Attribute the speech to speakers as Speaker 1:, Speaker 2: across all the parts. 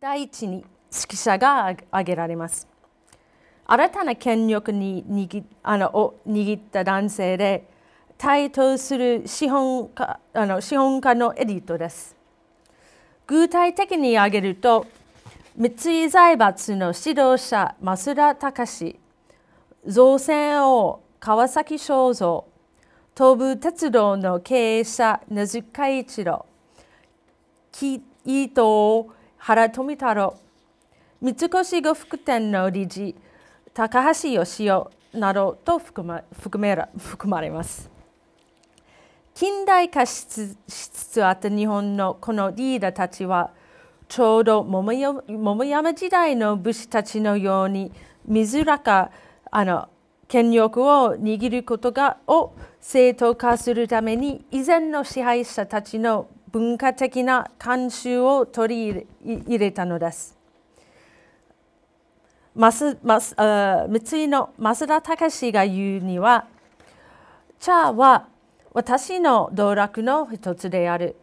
Speaker 1: 第一に指揮者が挙げられます。新たな権力に握あのを握った男性で台頭する資本家あの資本家のエリートです。具体的に挙げると三井財閥の指導者増田隆造船王川崎正造、東武鉄道の経営者根塚一郎伊藤原富太郎三越呉服店の理事高橋義雄などと含ま含め含まれます近代化しつつあった日本のこのリーダーたちはちょうど桃山時代の武士たちのように自らかあの権力を握ることがを正当化するために以前の支配者たちの文化的な慣習を取り入れたのです。三井の増田隆が言うには茶は私の道楽の一つである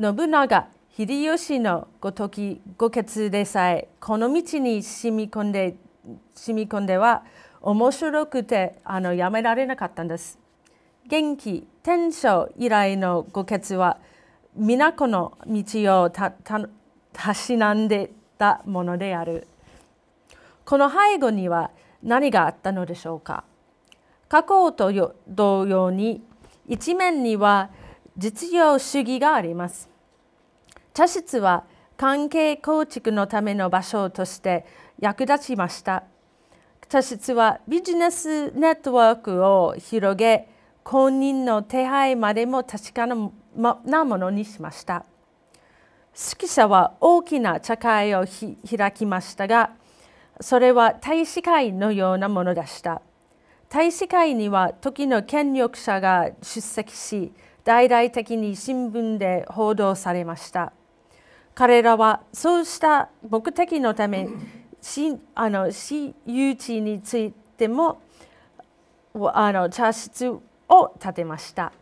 Speaker 1: 信長秀吉のごときご決でさえこの道に染み込んで染み込んでは面白くてあのやめられなかったんです。元気天正以来のご決は皆この道をたたたしなんでたものである。この背後には何があったのでしょうか過去と同様に一面には実用主義があります。茶室は関係構築のための場所として役立ちました。茶室はビジネスネットワークを広げ公認の手配までも確かなものにしました指揮者は大きな茶会を開きましたがそれは大使会のようなものでした大使会には時の権力者が出席し大々的に新聞で報道されました彼らはそうした目的のため私有地についてもあの茶室を立てました。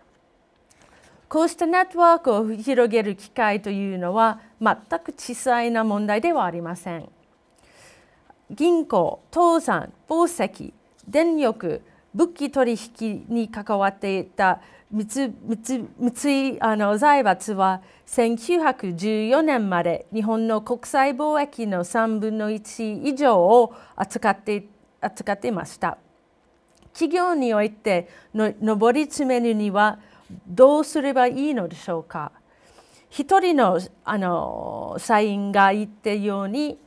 Speaker 1: こうしたネットワークを広げる機会というのは全く小さな問題ではありません。銀行、倒産、宝石、電力、武器取引に関わっていた三井あの財閥は1914年まで日本の国際貿易の3分の1以上を扱って扱っていました。企業においての上り詰めるにはどうすればいいのでしょうか一人のあの社員が言ったように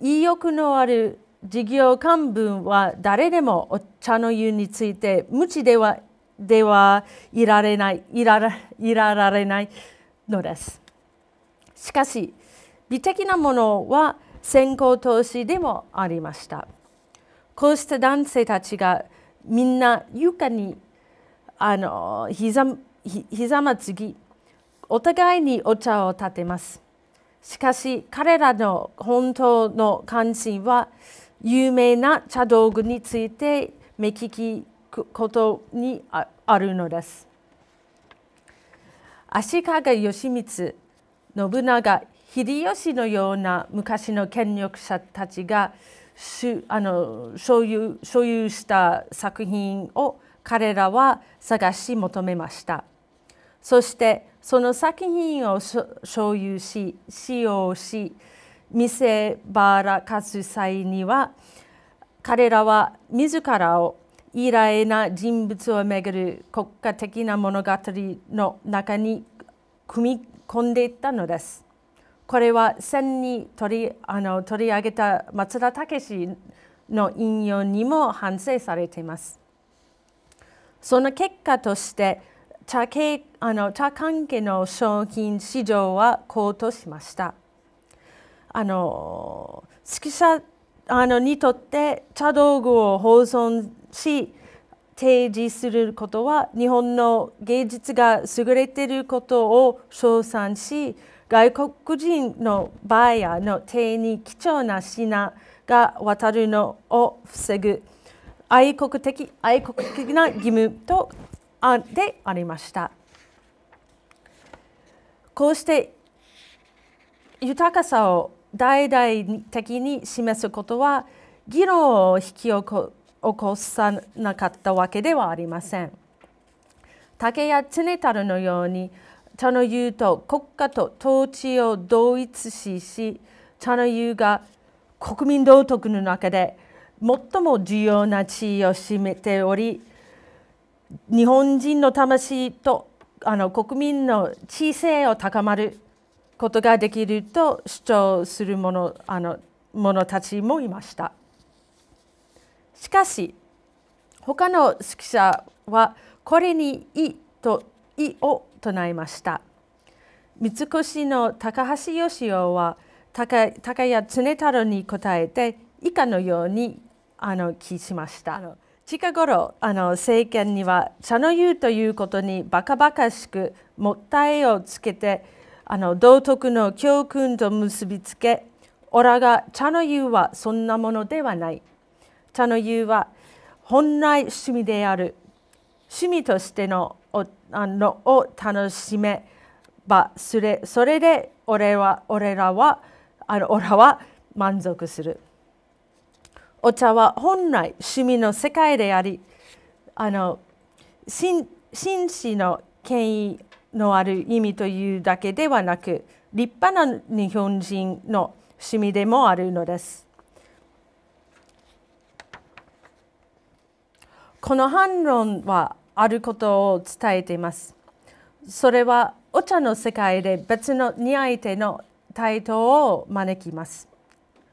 Speaker 1: 意欲のある事業幹部は誰でもお茶の湯について無知ではではいられないいらいられないのです。しかし美的なものは先行投資でもありました。こうした男性たちがみんな床にあの膝膝まつぎお互いにお茶を立てます。しかし彼らの本当の関心は有名な茶道具について目利きことにあるのです。足利義満信長秀吉のような昔の権力者たちがあの所有所有した作品を彼らは探し求めましたそしてその作品を所有し使用し見せばらかす際には彼らは自らを偉大な人物をめぐる国家的な物語の中に組み込んでいったのです。これは先に取りあの取り上げた松田武史の引用にも反省されています。その結果として茶系あの茶関係の商品市場は高騰しました。あの指揮者あのにとって茶道具を保存し提示することは日本の芸術が優れていることを称賛し外国人のバイヤーの手に貴重な品が渡るのを防ぐ愛国的愛国的な義務とあでありました。こうして豊かさを大々的に示すことは議論を引き起こさなかったわけではありません。竹や常太郎のように茶の湯と国家と統治を同一視し茶の湯が国民道徳の中で最も重要な地位を占めており日本人の魂とあの国民の知性を高まることができると主張する者あの者たちもいました。しかし他の指揮者はこれにいいと意を唱えました三越の高橋義雄は高高谷常太郎に答えて以下のようにあの聞きました近頃あの政権には茶の湯ということにバカバカしくもったいをつけてあの道徳の教訓と結びつけオラが茶の湯はそんなものではない茶の湯は本来趣味である趣味としてのあのを楽しめばそれそれで俺は俺らはあの俺は満足する。お茶は本来趣味の世界でありあの紳士の権威のある意味というだけではなく立派な日本人の趣味でもあるのです。この反論はあることを伝えています。それはお茶の世界で別の似合い手の対等を招きます。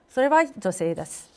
Speaker 1: それは女性です。